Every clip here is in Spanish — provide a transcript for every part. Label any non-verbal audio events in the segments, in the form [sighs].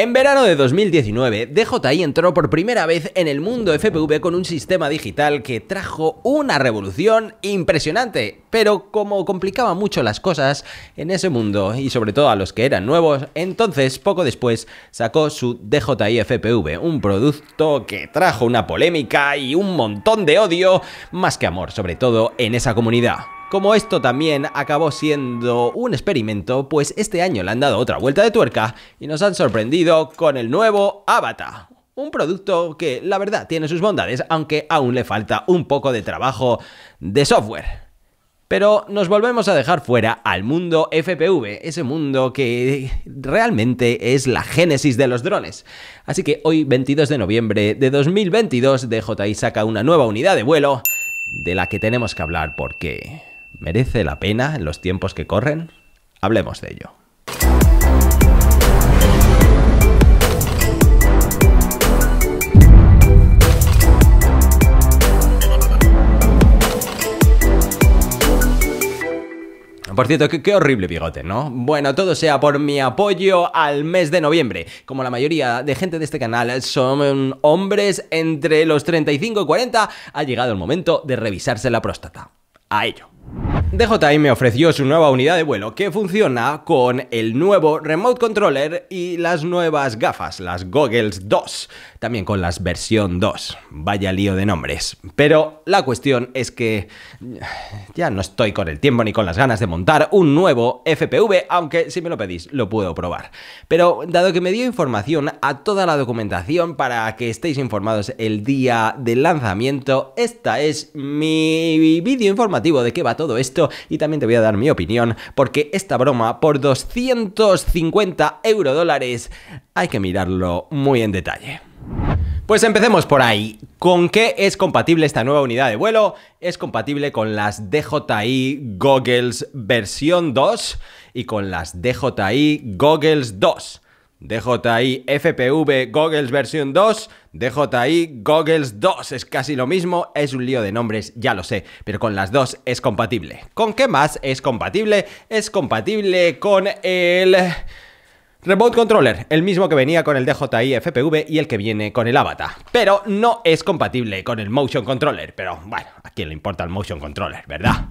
En verano de 2019, DJI entró por primera vez en el mundo FPV con un sistema digital que trajo una revolución impresionante, pero como complicaba mucho las cosas en ese mundo y sobre todo a los que eran nuevos, entonces poco después sacó su DJI FPV, un producto que trajo una polémica y un montón de odio, más que amor, sobre todo en esa comunidad. Como esto también acabó siendo un experimento, pues este año le han dado otra vuelta de tuerca y nos han sorprendido con el nuevo Avatar. Un producto que la verdad tiene sus bondades, aunque aún le falta un poco de trabajo de software. Pero nos volvemos a dejar fuera al mundo FPV, ese mundo que realmente es la génesis de los drones. Así que hoy, 22 de noviembre de 2022, DJI saca una nueva unidad de vuelo de la que tenemos que hablar porque ¿Merece la pena en los tiempos que corren? Hablemos de ello. Por cierto, qué, horrible bigote, ¿no? Bueno, todo sea por mi apoyo al mes de noviembre. Como la mayoría de gente de este canal son hombres entre los 35 y 40, ha llegado el momento de revisarse la próstata. A ello. DJI me ofreció su nueva unidad de vuelo que funciona con el nuevo Remote Controller y las nuevas gafas, las Goggles 2, también con las versión 2. Vaya lío de nombres. Pero la cuestión es que [sighs] ya no estoy con el tiempo ni con las ganas de montar un nuevo FPV, aunque si me lo pedís lo puedo probar. Pero dado que me dio información a toda la documentación para que estéis informados el día del lanzamiento, esta es mi vídeo informativo de qué va todo esto y también te voy a dar mi opinión porque esta broma por 250 euro dólares hay que mirarlo muy en detalle. Pues empecemos por ahí. ¿Con qué es compatible esta nueva unidad de vuelo? Es compatible con las DJI Goggles versión 2 y con las DJI Goggles 2. DJI FPV Goggles versión 2, DJI Goggles 2, es casi lo mismo, es un lío de nombres, ya lo sé, pero con las dos es compatible. ¿Con qué más es compatible? Es compatible con el Remote Controller, el mismo que venía con el DJI FPV y el que viene con el Avatar, pero no es compatible con el Motion Controller, pero bueno, a quién le importa el Motion Controller, ¿verdad?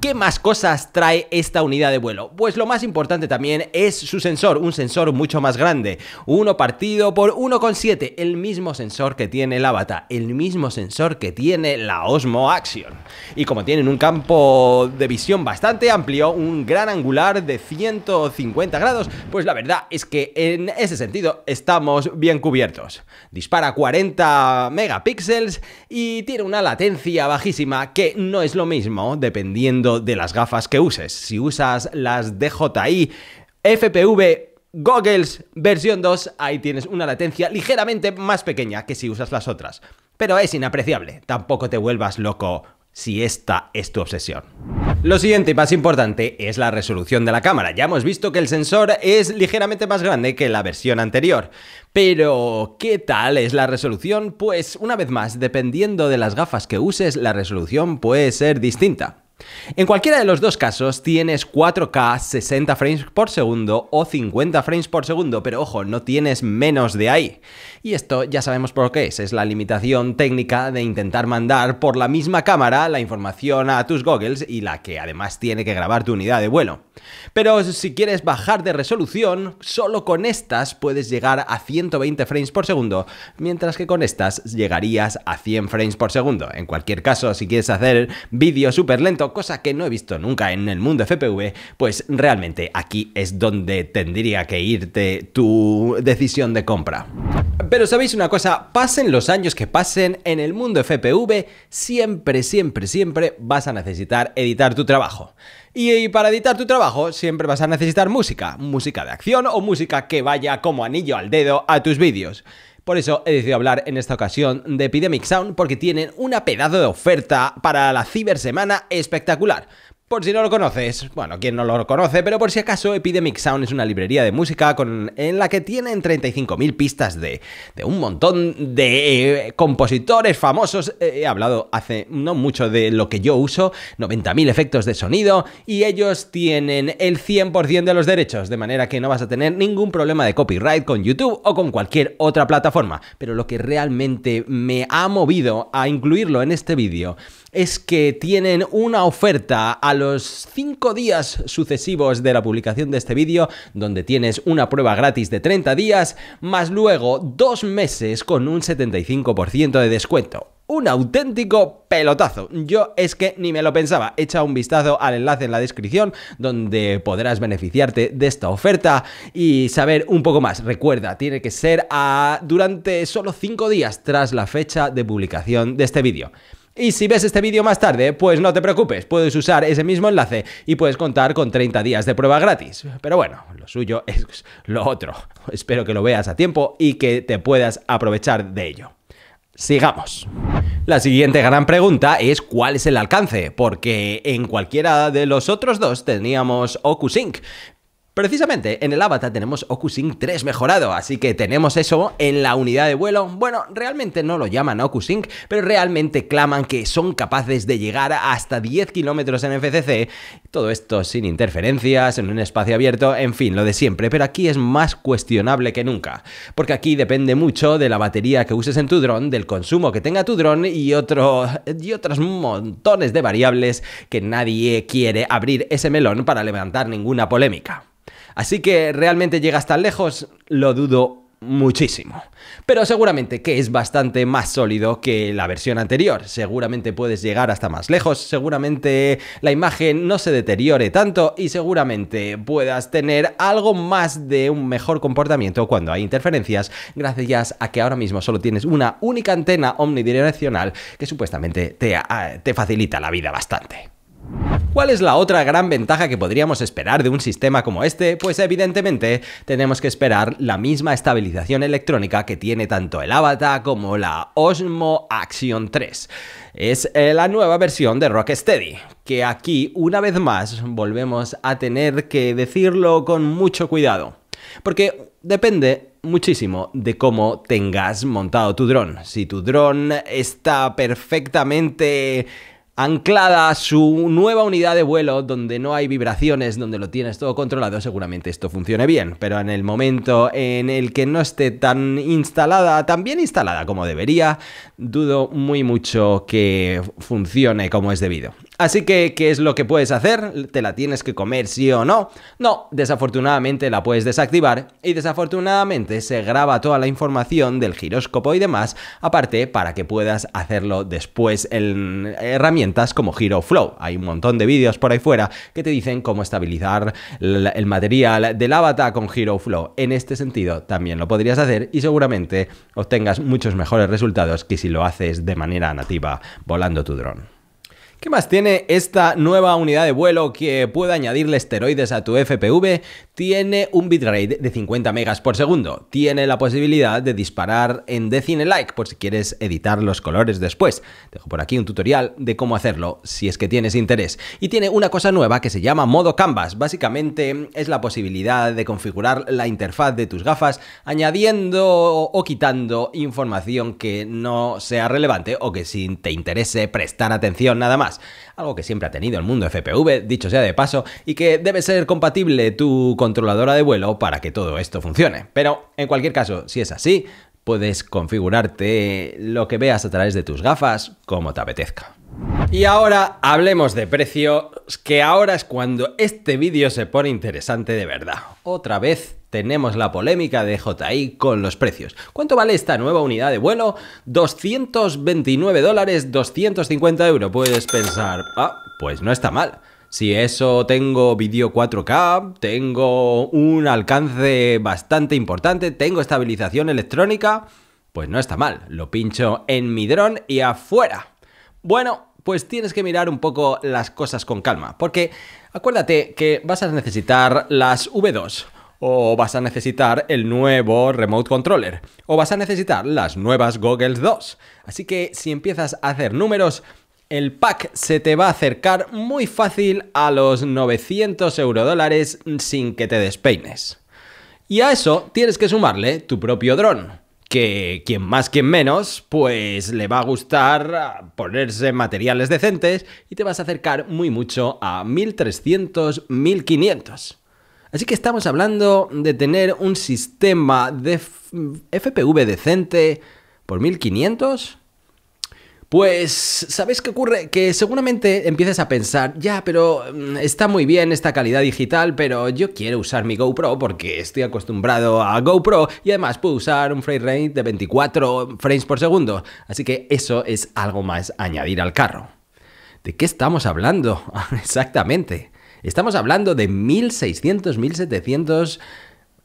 ¿Qué más cosas trae esta unidad de vuelo? Pues lo más importante también es su sensor, un sensor mucho más grande, uno partido por 1,7, el mismo sensor que tiene el Avatar, el mismo sensor que tiene la Osmo Action. Y como tienen un campo de visión bastante amplio, un gran angular de 150 grados, pues la verdad es que en ese sentido estamos bien cubiertos. Dispara 40 megapíxeles y tiene una latencia bajísima que no es lo mismo dependiendo de las gafas que uses. Si usas las DJI FPV Goggles versión 2, ahí tienes una latencia ligeramente más pequeña que si usas las otras. Pero es inapreciable, tampoco te vuelvas loco si esta es tu obsesión. Lo siguiente y más importante es la resolución de la cámara. Ya hemos visto que el sensor es ligeramente más grande que la versión anterior. Pero, ¿qué tal es la resolución? Pues una vez más, dependiendo de las gafas que uses, la resolución puede ser distinta. En cualquiera de los dos casos tienes 4K 60 frames por segundo o 50 frames por segundo, pero ojo, no tienes menos de ahí. Y esto ya sabemos por qué es, es la limitación técnica de intentar mandar por la misma cámara la información a tus goggles y la que además tiene que grabar tu unidad de vuelo. Pero si quieres bajar de resolución, solo con estas puedes llegar a 120 frames por segundo, mientras que con estas llegarías a 100 frames por segundo. En cualquier caso, si quieres hacer vídeo súper lento, cosa que no he visto nunca en el mundo FPV, pues realmente aquí es donde tendría que irte tu decisión de compra. Pero sabéis una cosa, pasen los años que pasen en el mundo FPV, siempre, siempre, siempre vas a necesitar editar tu trabajo. Y, para editar tu trabajo siempre vas a necesitar música, música de acción o música que vaya como anillo al dedo a tus vídeos. Por eso he decidido hablar en esta ocasión de Epidemic Sound porque tienen una pedazo de oferta para la cibersemana espectacular. Por si no lo conoces, bueno, quien no lo conoce, pero por si acaso, Epidemic Sound es una librería de música en la que tienen 35.000 pistas de, un montón de eh, compositores famosos. Eh, he hablado hace no mucho de lo que yo uso, 90.000 efectos de sonido, y ellos tienen el 100% de los derechos, de manera que no vas a tener ningún problema de copyright con YouTube o con cualquier otra plataforma. Pero lo que realmente me ha movido a incluirlo en este vídeo es que tienen una oferta al los 5 días sucesivos de la publicación de este vídeo, donde tienes una prueba gratis de 30 días, más luego 2 meses con un 75% de descuento un auténtico pelotazo. Yo es que ni me lo pensaba. Echa un vistazo al enlace en la descripción donde podrás beneficiarte de esta oferta y saber un poco más. Recuerda, tiene que ser a, durante solo 5 días tras la fecha de publicación de este vídeo. Y si ves este vídeo más tarde, pues no te preocupes, puedes usar ese mismo enlace y puedes contar con 30 días de prueba gratis. Pero bueno, lo suyo es lo otro. Espero que lo veas a tiempo y que te puedas aprovechar de ello. Sigamos. La siguiente gran pregunta es cuál es el alcance, porque en cualquiera de los otros dos teníamos OcuSync, Precisamente en el avatar tenemos OcuSync 3 mejorado, así que tenemos eso en la unidad de vuelo. Bueno, realmente no lo llaman OcuSync, pero realmente claman que son capaces de llegar hasta 10 kilómetros en FCC. Todo esto sin interferencias, en un espacio abierto, en fin, lo de siempre, pero aquí es más cuestionable que nunca, porque aquí depende mucho de la batería que uses en tu dron, del consumo que tenga tu dron y, y otros montones de variables que nadie quiere abrir ese melón para levantar ninguna polémica. Así que realmente llegas tan lejos, lo dudo muchísimo. Pero seguramente que es bastante más sólido que la versión anterior. Seguramente puedes llegar hasta más lejos, seguramente la imagen no se deteriore tanto y seguramente puedas tener algo más de un mejor comportamiento cuando hay interferencias gracias a que ahora mismo solo tienes una única antena omnidireccional que supuestamente te ah, facilita la vida bastante. ¿Cuál es la otra gran ventaja que podríamos esperar de un sistema como este? Pues evidentemente tenemos que esperar la misma estabilización electrónica que tiene tanto el Avatar como la Osmo Action 3. Es eh, la nueva versión de Rocksteady, que aquí una vez más volvemos a tener que decirlo con mucho cuidado. Porque depende muchísimo de cómo tengas montado tu dron. Si tu dron está perfectamente anclada a su nueva unidad de vuelo donde no hay vibraciones, donde lo tienes todo controlado, seguramente esto funcione bien, pero en el momento en el que no esté tan instalada, tan bien instalada como debería, dudo muy mucho que funcione como es debido. Así que, ¿qué es lo que puedes hacer? ¿Te la tienes que comer sí o no? No, desafortunadamente la puedes desactivar y desafortunadamente se graba toda la información del giroscopo y demás, aparte para que puedas hacerlo después en herramientas como Flow. Hay un montón de vídeos por ahí fuera que te dicen cómo estabilizar el material del avatar con Flow. En este sentido también lo podrías hacer y seguramente obtengas muchos mejores resultados que si lo haces de manera nativa volando tu dron. ¿Qué más tiene esta nueva unidad de vuelo que puede añadirle esteroides a tu FPV? Tiene un bitrate de 50 megas por segundo. Tiene la posibilidad de disparar en Decine Like por si quieres editar los colores después. Dejo por aquí un tutorial de cómo hacerlo si es que tienes interés. Y tiene una cosa nueva que se llama modo canvas. Básicamente es la posibilidad de configurar la interfaz de tus gafas añadiendo o quitando información que no sea relevante o que sin te interese prestar atención nada más algo que siempre ha tenido el mundo FPV, dicho sea de paso, y que debe ser compatible tu controladora de vuelo para que todo esto funcione. Pero, en cualquier caso, si es así, puedes configurarte lo que veas a través de tus gafas como te apetezca. Y ahora hablemos de precios, que ahora es cuando este vídeo se pone interesante de verdad. Otra vez tenemos la polémica de JI con los precios. ¿Cuánto vale esta nueva unidad de vuelo? 229 dólares, 250 euros. Puedes pensar, ah, pues no está mal. Si eso tengo vídeo 4K, tengo un alcance bastante importante, tengo estabilización electrónica, pues no está mal. Lo pincho en mi dron y afuera. Bueno, pues tienes que mirar un poco las cosas con calma, porque acuérdate que vas a necesitar las V2 o vas a necesitar el nuevo Remote Controller, o vas a necesitar las nuevas Goggles 2. Así que si empiezas a hacer números, el pack se te va a acercar muy fácil a los 900 dólares sin que te despeines. Y a eso tienes que sumarle tu propio dron que quien más, quien menos, pues le va a gustar ponerse materiales decentes y te vas a acercar muy mucho a 1300, 1500. Así que estamos hablando de tener un sistema de FPV decente por 1500. Pues, ¿sabéis qué ocurre? Que seguramente empieces a pensar, ya, pero mm, está muy bien esta calidad digital, pero yo quiero usar mi GoPro porque estoy acostumbrado a GoPro y además puedo usar un frame rate de 24 frames por segundo. Así que eso es algo más añadir al carro. ¿De qué estamos hablando [laughs] exactamente? Estamos hablando de 1600, 1700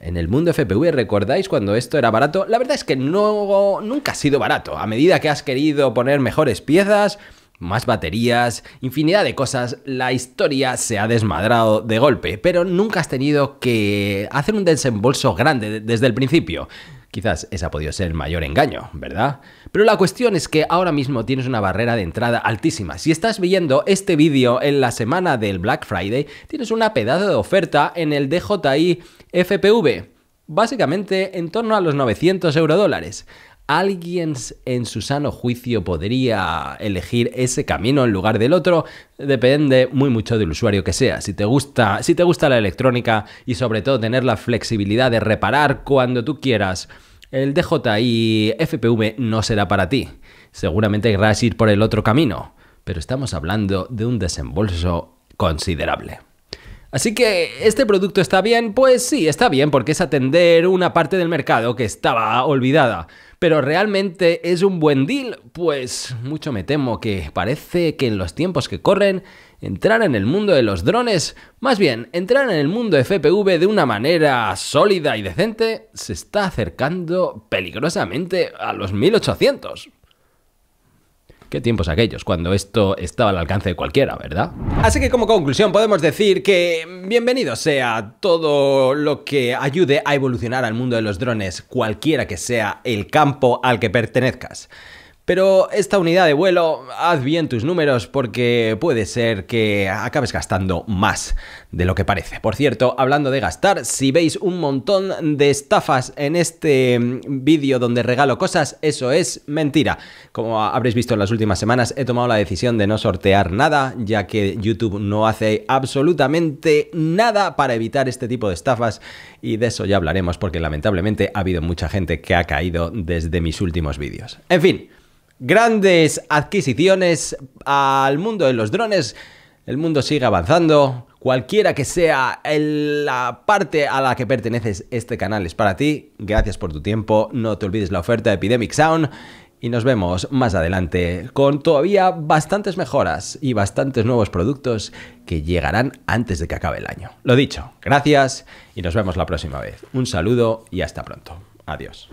en el mundo FPV, ¿recordáis cuando esto era barato? La verdad es que no, nunca ha sido barato. A medida que has querido poner mejores piezas, más baterías, infinidad de cosas, la historia se ha desmadrado de golpe, pero nunca has tenido que hacer un desembolso grande desde el principio. Quizás ese ha podido ser el mayor engaño, ¿verdad? Pero la cuestión es que ahora mismo tienes una barrera de entrada altísima. Si estás viendo este vídeo en la semana del Black Friday, tienes una pedazo de oferta en el DJI FPV, básicamente en torno a los 900 dólares. ¿Alguien en su sano juicio podría elegir ese camino en lugar del otro? Depende muy mucho del usuario que sea. Si te gusta, si te gusta la electrónica y sobre todo tener la flexibilidad de reparar cuando tú quieras, el DJI FPV no será para ti. Seguramente querrás ir por el otro camino, pero estamos hablando de un desembolso considerable. Así que, ¿este producto está bien? Pues sí, está bien porque es atender una parte del mercado que estaba olvidada. Pero ¿realmente es un buen deal? Pues mucho me temo que parece que en los tiempos que corren, entrar en el mundo de los drones, más bien entrar en el mundo de FPV de una manera sólida y decente, se está acercando peligrosamente a los 1800. Qué tiempos aquellos, cuando esto estaba al alcance de cualquiera, ¿verdad? Así que como conclusión podemos decir que bienvenido sea todo lo que ayude a evolucionar al mundo de los drones, cualquiera que sea el campo al que pertenezcas. Pero esta unidad de vuelo, haz bien tus números porque puede ser que acabes gastando más de lo que parece. Por cierto, hablando de gastar, si veis un montón de estafas en este mm, vídeo donde regalo cosas, eso es mentira. Como habréis visto en las últimas semanas, he tomado la decisión de no sortear nada, ya que YouTube no hace absolutamente nada para evitar este tipo de estafas y de eso ya hablaremos porque lamentablemente ha habido mucha gente que ha caído desde mis últimos vídeos. En fin, grandes adquisiciones al mundo de los drones. El mundo sigue avanzando. Cualquiera que sea la parte a la que perteneces, este canal es para ti. Gracias por tu tiempo. No te olvides la oferta de Epidemic Sound. Y nos vemos más adelante con todavía bastantes mejoras y bastantes nuevos productos que llegarán antes de que acabe el año. Lo dicho, gracias y nos vemos la próxima vez. Un saludo y hasta pronto. Adiós.